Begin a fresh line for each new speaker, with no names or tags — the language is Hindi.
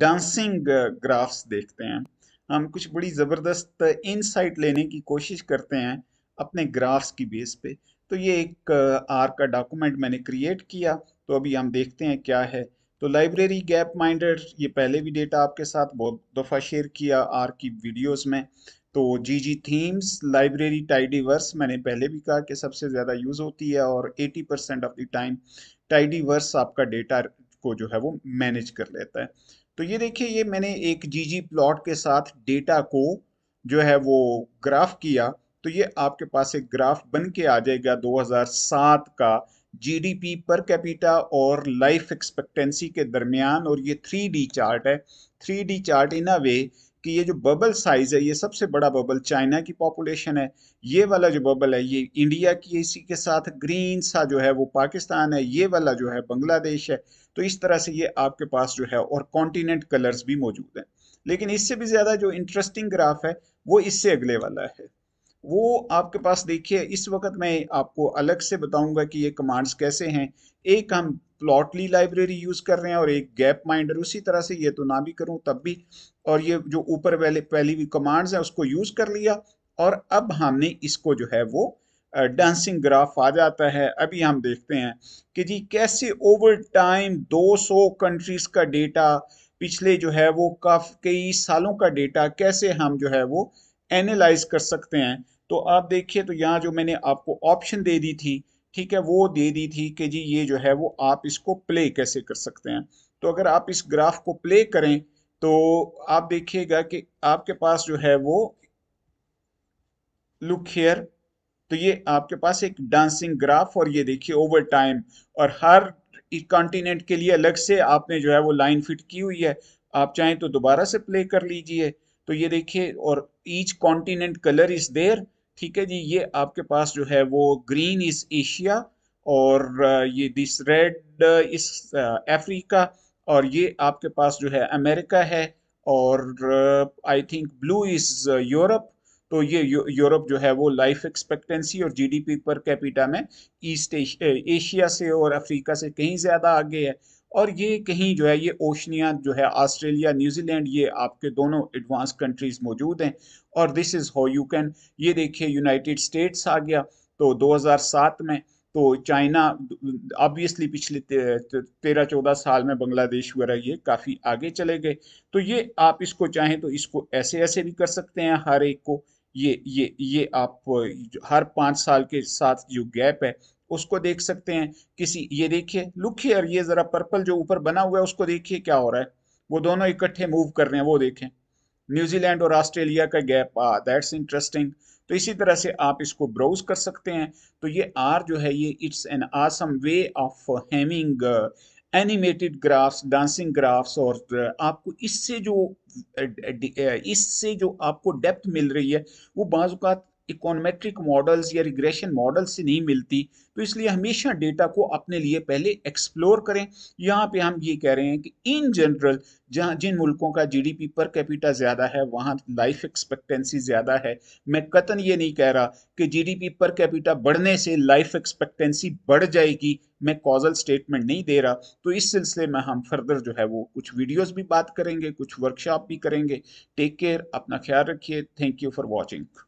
डांसिंग ग्राफ्स देखते हैं हम कुछ बड़ी ज़बरदस्त इनसाइट लेने की कोशिश करते हैं अपने ग्राफ्स की बेस पे तो ये एक आर का डॉक्यूमेंट मैंने क्रिएट किया तो अभी हम देखते हैं क्या है तो लाइब्रेरी गैप माइंडर ये पहले भी डेटा आपके साथ बहुत दफ़ा शेयर किया आर की वीडियोस में तो G G themes library tidyverse मैंने पहले भी कहा कि सबसे ज़्यादा यूज़ होती है और 80 percent of the time tidyverse आपका डेटा को जो है वो मैनेज कर लेता है तो ये देखिए ये मैंने एक जी जी प्लॉट के साथ डेटा को जो है वो ग्राफ किया तो ये आपके पास एक ग्राफ बन के आ जाएगा 2007 का जीडीपी पर कैपिटा और लाइफ एक्सपेक्टेंसी के दरमियान और ये थ्री डी चार्ट है three D chart in a way कि ये जो बबल साइज है ये सबसे बड़ा बबल चाइना की पॉपुलेशन है ये वाला जो बबल है ये इंडिया की इसी के साथ ग्रीन सा जो है वो पाकिस्तान है ये वाला जो है बांग्लादेश है तो इस तरह से ये आपके पास जो है और कॉन्टिनेंट कलर्स भी मौजूद हैं लेकिन इससे भी ज़्यादा जो इंटरेस्टिंग ग्राफ है वो इससे अगले वाला है वो आपके पास देखिए इस वक्त मैं आपको अलग से बताऊंगा कि ये कमांड्स कैसे हैं एक हम प्लॉटली लाइब्रेरी यूज़ कर रहे हैं और एक गैप माइंडर उसी तरह से ये तो ना भी करूं तब भी और ये जो ऊपर वाले पहली भी कमांड्स हैं उसको यूज़ कर लिया और अब हमने इसको जो है वो डांसिंग ग्राफ आ जाता है अभी हम देखते हैं कि जी कैसे ओवर टाइम 200 कंट्रीज़ का डेटा पिछले जो है वो काफ कई सालों का डेटा कैसे हम जो है वो एनालाइज कर सकते हैं तो आप देखिए तो यहाँ जो मैंने आपको ऑप्शन दे दी थी ठीक है वो दे दी थी कि जी ये जो है वो आप इसको प्ले कैसे कर सकते हैं तो अगर आप इस ग्राफ को प्ले करें तो आप देखिएगा कि आपके पास जो है वो लुक हेयर तो ये आपके पास एक डांसिंग ग्राफ और ये देखिए ओवर टाइम और हर कॉन्टिनेंट के लिए अलग से आपने जो है वो लाइन फिट की हुई है आप चाहें तो दोबारा से प्ले कर लीजिए तो ये देखिए और each continent colour is there ठीक है जी ये आपके पास जो है वो ग्रीन इज एशिया और ये दिस रेड इज अफ्रीका और ये आपके पास जो है अमेरिका है और I think blue is Europe तो ये यूरोप जो है वो लाइफ एक्सपेक्टेंसी और जीडीपी पर कैपिटा में ईस्ट एशिया से और अफ्रीका से कहीं ज़्यादा आगे है और ये कहीं जो है ये ओशनिया जो है ऑस्ट्रेलिया न्यूजीलैंड ये आपके दोनों एडवांस कंट्रीज मौजूद हैं और this is how you can ये देखिए यूनाइटेड स्टेट्स आ गया तो 2007 में तो चाइना ऑब्वियसली पिछले तेरह चौदह साल में बांग्लादेश वगैरह ये काफ़ी आगे चले गए तो ये आप इसको चाहें तो इसको ऐसे ऐसे भी कर सकते हैं हर एक को ये ये ये आप हर पाँच साल के साथ जो गैप है उसको देख सकते हैं किसी ये देखिए लुक हियर ये ज़रा पर्पल जो ऊपर बना हुआ है उसको देखिए क्या हो रहा है वो दोनों इकट्ठे मूव कर रहे हैं वो देखें न्यूजीलैंड और ऑस्ट्रेलिया का गैप आ दैट्स इंटरेस्टिंग तो इसी तरह से आप इसको ब्राउज कर सकते हैं तो ये आर जो है ये it's an awesome way of having animated graphs dancing graphs और uh, आपको इससे जो uh, uh, इससे जो आपको डेप्थ मिल रही है वो बाज़ात इकोनमेट्रिक मॉडल्स या रिग्रेशन मॉडल से नहीं मिलती तो इसलिए हमेशा डेटा को अपने लिए पहले एक्सप्लोर करें यहाँ पे हम ये कह रहे हैं कि इन जनरल जहाँ जिन मुल्कों का जीडीपी पर कैपिटा ज़्यादा है वहाँ लाइफ एक्सपेक्टेंसी ज़्यादा है मैं कतन ये नहीं कह रहा कि जीडीपी पर कैपिटा बढ़ने से लाइफ एक्सपेक्टेंसी बढ़ जाएगी मैं कॉजल स्टेटमेंट नहीं दे रहा तो इस सिलसिले में हम फर्दर जो है वो कुछ वीडियोज़ भी बात करेंगे कुछ वर्कशॉप भी करेंगे टेक केयर अपना ख्याल रखिए थैंक यू फॉर वॉचिंग